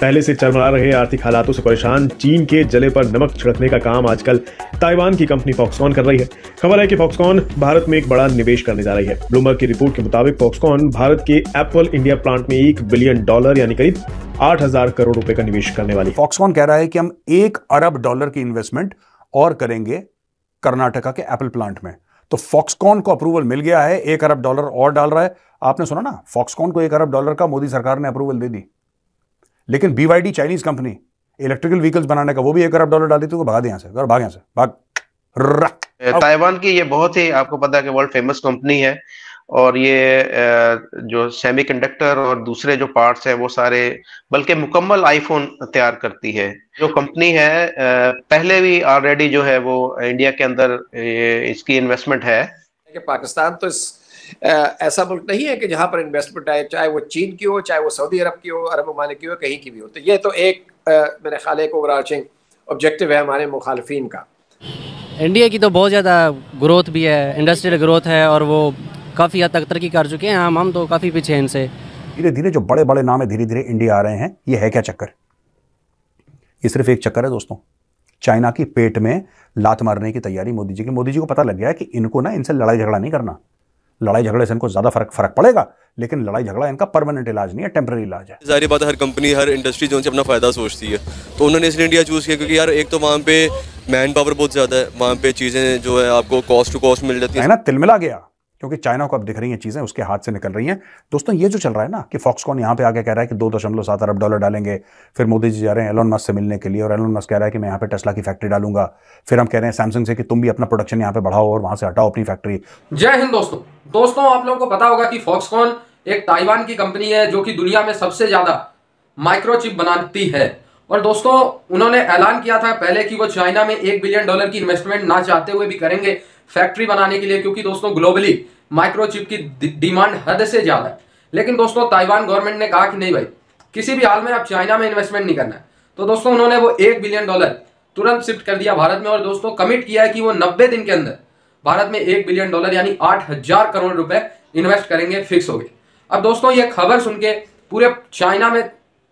पहले से चरमरा रहे आर्थिक हालातों से परेशान चीन के जले पर नमक छिड़कने का काम आजकल ताइवान की कंपनी फॉक्सकॉन कर रही है खबर है कि फॉक्सकॉन भारत में एक बड़ा निवेश करने जा रही है ब्लूमबर्ग की रिपोर्ट के मुताबिक फॉक्सकॉन भारत के एप्पल इंडिया प्लांट में एक बिलियन डॉलर यानी करीब आठ हजार करोड़ रुपए का निवेश करने वाली फॉक्सकॉन कह रहा है कि हम एक अरब डॉलर की इन्वेस्टमेंट और करेंगे कर्नाटका के एप्पल प्लांट में तो फॉक्सकॉन को अप्रूवल मिल गया है एक अरब डॉलर और डाल रहा है आपने सुना ना फॉक्सकॉन को एक अरब डॉलर का मोदी सरकार ने अप्रूवल दे दी लेकिन BYD Chinese company electrical vehicles बनाने का वो भी एक अरब डॉलर डाल देती है यहाँ से और भाग यहाँ से भाग ताइवान की ये बहुत ही आपको पता है कि वर्ल्ड फेमस कंपनी है और ये जो सेमीकंडक्टर और दूसरे जो पार्ट्स हैं वो सारे बल्कि मुकम्मल आईफोन तैयार करती है जो कंपनी है पहले भी ऑलरेडी जो है वो इंडिया के अंदर इसकी इन्वेस्टमेंट है कि पाकिस्तान तो इस ऐसा मुल्क नहीं है कि जहाँ पर इन्वेस्टमेंट आए चाहे वो चीन की हो चाहे वो सऊदी अरब की हो अरब ममालिक की हो कहीं की भी हो तो ये तो एक मेरे ख्याल एक ओवरआर्चिंग ऑब्जेक्टिव है हमारे मुखालफन का इंडिया की तो बहुत ज़्यादा ग्रोथ भी है इंडस्ट्रियल ग्रोथ है और वो काफ़ी हद तक तरक्की कर चुके हैं हम हम तो काफ़ी पीछे हैं इनसे धीरे धीरे जो बड़े बड़े नाम है धीरे धीरे इंडिया आ रहे हैं ये है क्या चक्कर ये सिर्फ एक चक्कर है दोस्तों चाइना की पेट में लात मारने की तैयारी मोदी जी की मोदी जी को पता लग गया है कि इनको ना इनसे लड़ाई झगड़ा नहीं करना लड़ाई झगड़े से इनको ज़्यादा फर्क फर्क पड़ेगा लेकिन लड़ाई झगड़ा इनका परमानेंट इलाज नहीं है टेम्प्रेरी इलाज है जारी बात है हर कंपनी हर इंडस्ट्री जो अपना फ़ायदा सोचती है तो उन्होंने इसलिए इंडिया चूज़ किया क्योंकि यार एक तो वहाँ पे मैन पावर बहुत ज़्यादा है वहाँ पे चीज़ें जो है आपको कॉस्ट टू कॉस्ट मिल जाती है ना तिल मिला गया क्योंकि चाइना को अब दिख रही हैं चीज़ें उसके हाथ से निकल रही हैं दोस्तों ये जो चल रहा है ना कि फॉक्सकॉन यहाँ पे आके कह रहा है कि दो दशमलव सात अरब डॉलर डालेंगे फिर मोदी जी जा रहे हैं एलोन मस्क से मिलने के लिए और एलोन मस्क कह रहा है कि मैं यहाँ पे टेस्ला की फैक्ट्री डालूंगा फिर हम कह रहे हैं सैमसंग से कि तुम भी अपना प्रोडक्शन यहाँ पे बढ़ाओ और वहां से हटाओ अपनी फैक्ट्री जय हिंद दोस्तों दोस्तों आप लोगों को पता होगा कि फॉक्सकॉन एक ताइवान की कंपनी है जो कि दुनिया में सबसे ज़्यादा माइक्रोचिप बनाती है और दोस्तों उन्होंने ऐलान किया था पहले कि वो चाइना में एक बिलियन डॉलर की इन्वेस्टमेंट ना चाहते हुए भी करेंगे फैक्ट्री बनाने के लिए क्योंकि दोस्तों ग्लोबली माइक्रोचिप की डिमांड हद से ज़्यादा है लेकिन दोस्तों ताइवान गवर्नमेंट ने कहा कि नहीं भाई किसी भी हाल में आप चाइना में इन्वेस्टमेंट नहीं करना है तो दोस्तों उन्होंने वो एक बिलियन डॉलर तुरंत शिफ्ट कर दिया भारत में और दोस्तों कमिट किया है कि वो नब्बे दिन के अंदर भारत में एक बिलियन डॉलर यानी आठ हजार करोड़ रुपए इन्वेस्ट करेंगे फिक्स हो गए अब दोस्तों ये खबर सुन के पूरे चाइना में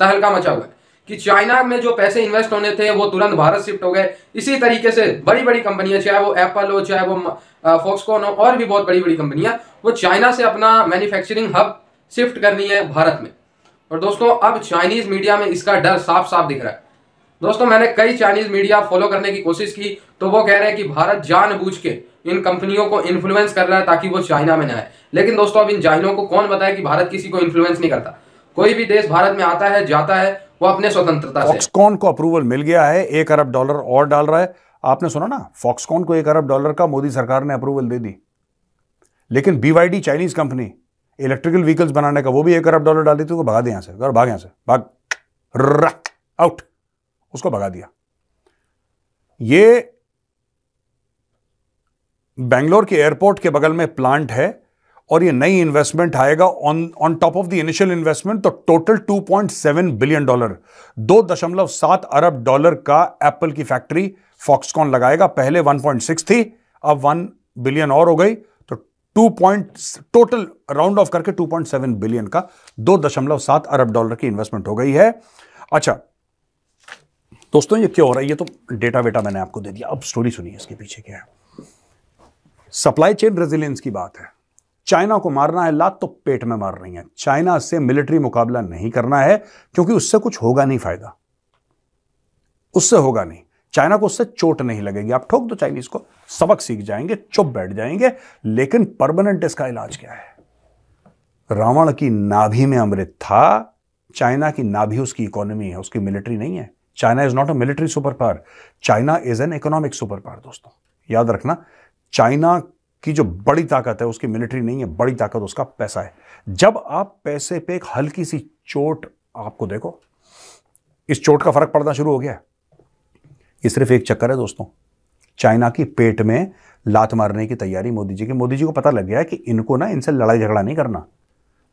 तहलका मचा हुआ है कि चाइना में जो पैसे इन्वेस्ट होने थे वो तुरंत भारत शिफ्ट हो गए इसी तरीके से बड़ी बड़ी कंपनियां चाहे वो एप्पल हो चाहे वो फोक्सकॉन हो और भी बहुत बड़ी बड़ी कंपनियां वो चाइना से अपना मैन्युफैक्चरिंग हब शिफ्ट करनी है भारत में और दोस्तों अब चाइनीज मीडिया में इसका डर साफ साफ दिख रहा है दोस्तों मैंने कई चाइनीज मीडिया फॉलो करने की कोशिश की तो वो कह रहे हैं कि भारत जानबूझ के इन कंपनियों को इन्फ्लुएंस कर रहा है ताकि वो चाइना में ना आए लेकिन दोस्तों अब इन चाइनों को कौन बताए कि भारत किसी को इन्फ्लुएंस नहीं करता कोई भी देश भारत में आता है जाता है वो अपने स्वतंत्रता फॉक्सकॉन को अप्रूवल मिल गया है एक अरब डॉलर और डाल रहा है आपने सुना ना फॉक्सकॉन को एक अरब डॉलर का मोदी सरकार ने अप्रूवल दे दी लेकिन BYD Chinese company electrical vehicles बनाने का वो भी एक अरब डॉलर डाल देती तो भगा दे यहां से और भाग यहां से भाग आउट उसको भगा दिया ये बेंगलोर के एयरपोर्ट के बगल में प्लांट है और ये नई इन्वेस्टमेंट आएगा on on top of the initial investment तो टोटल 2.7 बिलियन डॉलर दो दशमलव सात अरब डॉलर का एप्पल की फैक्ट्री फॉक्सकॉन लगाएगा पहले 1.6 थी अब 1 बिलियन और हो गई तो 2. टोटल राउंड ऑफ करके 2.7 बिलियन का दो दशमलव सात अरब डॉलर की इन्वेस्टमेंट हो गई है अच्छा दोस्तों ये क्यों हो रहा है ये तो डेटा वेटा मैंने आपको दे दिया अब स्टोरी सुनिए इसके पीछे क्या है सप्लाई चेन रेजिलियंस की बात है चाइना को मारना है लात तो पेट में मार रही है चाइना से मिलिट्री मुकाबला नहीं करना है क्योंकि उससे कुछ होगा नहीं फायदा उससे होगा नहीं चाइना को उससे चोट नहीं लगेगी आप ठोक दो चाइनीज को सबक सीख जाएंगे चुप बैठ जाएंगे लेकिन परमानेंट इसका इलाज क्या है रावण की नाभि में अमृत था चाइना की नाभि उसकी इकोनॉमी है उसकी मिलिट्री नहीं है China is not a military super power China is an economic super power दोस्तों याद रखना चाइना कि जो बड़ी ताकत है उसकी मिलिट्री नहीं है बड़ी ताकत उसका पैसा है जब आप पैसे पे एक हल्की सी चोट आपको देखो इस चोट का फर्क पड़ना शुरू हो गया है ये सिर्फ एक चक्कर है दोस्तों चाइना की पेट में लात मारने की तैयारी मोदी जी की मोदी जी को पता लग गया है कि इनको ना इनसे लड़ाई झगड़ा नहीं करना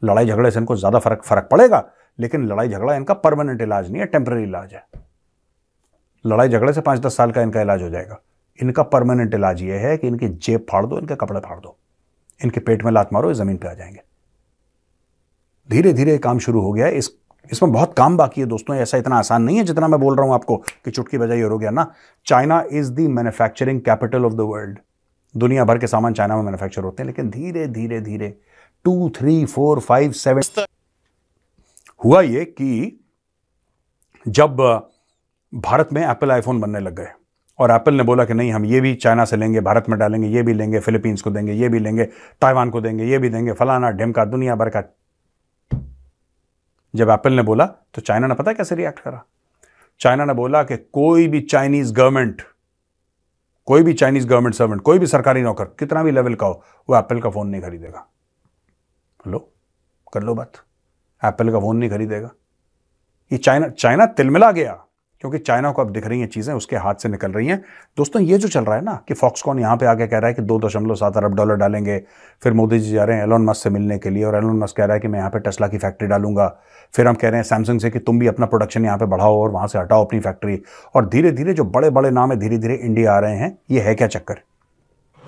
लड़ाई झगड़े से इनको ज़्यादा फर्क फर्क पड़ेगा लेकिन लड़ाई झगड़ा इनका परमानेंट इलाज नहीं है टेम्प्रेरी इलाज है लड़ाई झगड़े से पांच दस साल का इनका इलाज हो जाएगा इनका परमानेंट इलाज ये है कि इनकी जेब फाड़ दो इनके कपड़े फाड़ दो इनके पेट में लात मारो ये ज़मीन पे आ जाएंगे धीरे धीरे काम शुरू हो गया है इस इसमें बहुत काम बाकी है दोस्तों ऐसा इतना आसान नहीं है जितना मैं बोल रहा हूं आपको कि चुटकी बजाई और हो गया ना China is the manufacturing capital of the world दुनिया भर के सामान चाइना में मैन्युफैक्चर होते हैं लेकिन धीरे धीरे धीरे two three four five seven हुआ ये कि जब भारत में एप्पल आईफोन बनने लग गए और एप्पल ने बोला कि नहीं हम ये भी चाइना से लेंगे भारत में डालेंगे ये भी लेंगे फिलीपींस को देंगे ये भी लेंगे ताइवान को देंगे ये भी देंगे फलाना ढिमका दुनिया भर का जब एप्पल ने बोला तो चाइना ने पता कैसे रिएक्ट करा चाइना ने बोला कि कोई भी चाइनीज गवर्नमेंट कोई भी चाइनीज गवर्नमेंट सर्वेंट कोई भी सरकारी नौकर कितना भी लेवल का हो वो एप्पल का फ़ोन नहीं खरीदेगा लो कर लो बात एप्पल का फ़ोन नहीं खरीदेगा ये चाइना चाइना तिलमिला गया क्योंकि चाइना को अब दिख रही हैं चीज़ें उसके हाथ से निकल रही हैं दोस्तों ये जो चल रहा है ना कि फॉक्सकॉन यहाँ पे आके कह रहा है कि दो दशमलव सात अरब डॉलर डालेंगे फिर मोदी जी जा रहे हैं एलोन मस्क से मिलने के लिए और एलोन मस्क कह रहा है कि मैं यहाँ पे टेस्ला की फैक्ट्री डालूंगा फिर हम कह रहे हैं सैमसंग से कि तुम भी अपना प्रोडक्शन यहाँ पर बढ़ाओ और वहाँ से हटाओ अपनी फैक्ट्री और धीरे धीरे जो बड़े बड़े नाम है धीरे धीरे इंडिया आ रहे हैं ये है क्या चक्कर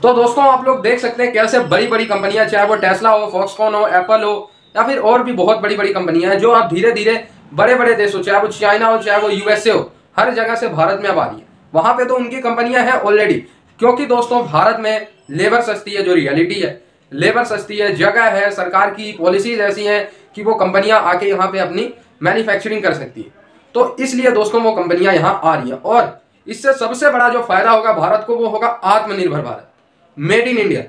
तो दोस्तों आप लोग देख सकते हैं कैसे बड़ी बड़ी कंपनियां चाहे वो टेस्ला हो फॉक्सकॉन हो एप्पल हो या फिर और भी बहुत बड़ी बड़ी कंपनियां हैं जो आप धीरे धीरे बड़े बड़े देश हो चाहे वो चाइना हो चाहे वो यूएसए हो हर जगह से भारत में अब आ रही है वहां पे तो उनकी कंपनियां हैं ऑलरेडी क्योंकि दोस्तों भारत में लेबर सस्ती है जो रियलिटी है लेबर सस्ती है जगह है सरकार की पॉलिसीज ऐसी हैं कि वो कंपनियां आके यहाँ पे अपनी मैन्युफैक्चरिंग कर सकती है तो इसलिए दोस्तों वो कंपनियां यहाँ आ रही है और इससे सबसे बड़ा जो फायदा होगा भारत को वो होगा आत्मनिर्भर भारत मेड इन इंडिया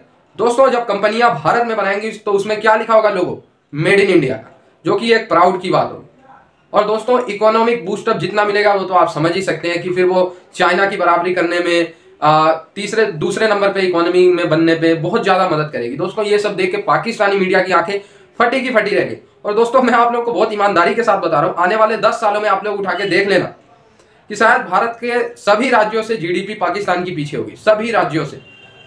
दोस्तों जब कंपनियां भारत में बनाएंगी तो उसमें क्या लिखा होगा लोगों मेड इन इंडिया का जो कि एक प्राउड की बात होगी और दोस्तों इकोनॉमिक बूस्टअप जितना मिलेगा वो तो आप समझ ही सकते हैं कि फिर वो चाइना की बराबरी करने में आ, तीसरे दूसरे नंबर पे इकोनॉमी में बनने पे बहुत ज़्यादा मदद करेगी दोस्तों ये सब देख के पाकिस्तानी मीडिया की आंखें फटी की फटी रहेगी और दोस्तों मैं आप लोग को बहुत ईमानदारी के साथ बता रहा हूँ आने वाले दस सालों में आप लोग उठा के देख लेना कि शायद भारत के सभी राज्यों से जीडीपी पाकिस्तान की पीछे होगी सभी राज्यों से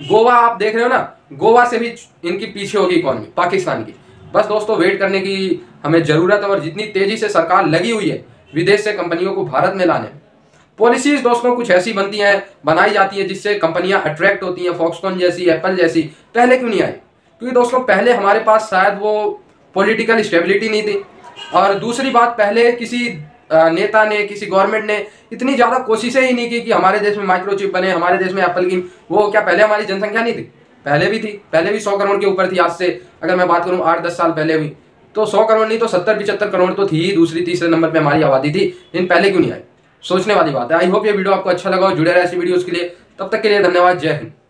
गोवा आप देख रहे हो ना गोवा से भी इनकी पीछे होगी इकोनॉमी पाकिस्तान की बस दोस्तों वेट करने की हमें ज़रूरत है और जितनी तेज़ी से सरकार लगी हुई है विदेश से कंपनियों को भारत में लाने पॉलिसीज दोस्तों कुछ ऐसी बनती हैं बनाई जाती है जिससे कंपनियां अट्रैक्ट होती हैं फॉक्सकॉन जैसी एप्पल जैसी पहले क्यों नहीं आई क्योंकि दोस्तों पहले हमारे पास शायद वो पॉलिटिकल स्टेबिलिटी नहीं थी और दूसरी बात पहले किसी नेता ने किसी गवर्नमेंट ने इतनी ज़्यादा कोशिशें ही नहीं की कि हमारे देश में माइक्रोचिप बने हमारे देश में एप्पल की वो क्या पहले हमारी जनसंख्या नहीं थी पहले भी थी पहले भी सौ करोड़ के ऊपर थी आज से अगर मैं बात करूँ आठ दस साल पहले भी तो सौ करोड़ नहीं तो सत्तर पिछहत्तर करोड़ तो थी दूसरी तीसरे नंबर पर हमारी आबादी थी लेकिन पहले क्यों नहीं आई सोचने वाली बात है आई होप ये वीडियो आपको अच्छा लगा और जुड़े रहे ऐसी वीडियोज़ के लिए तब तक के लिए धन्यवाद जय हिंद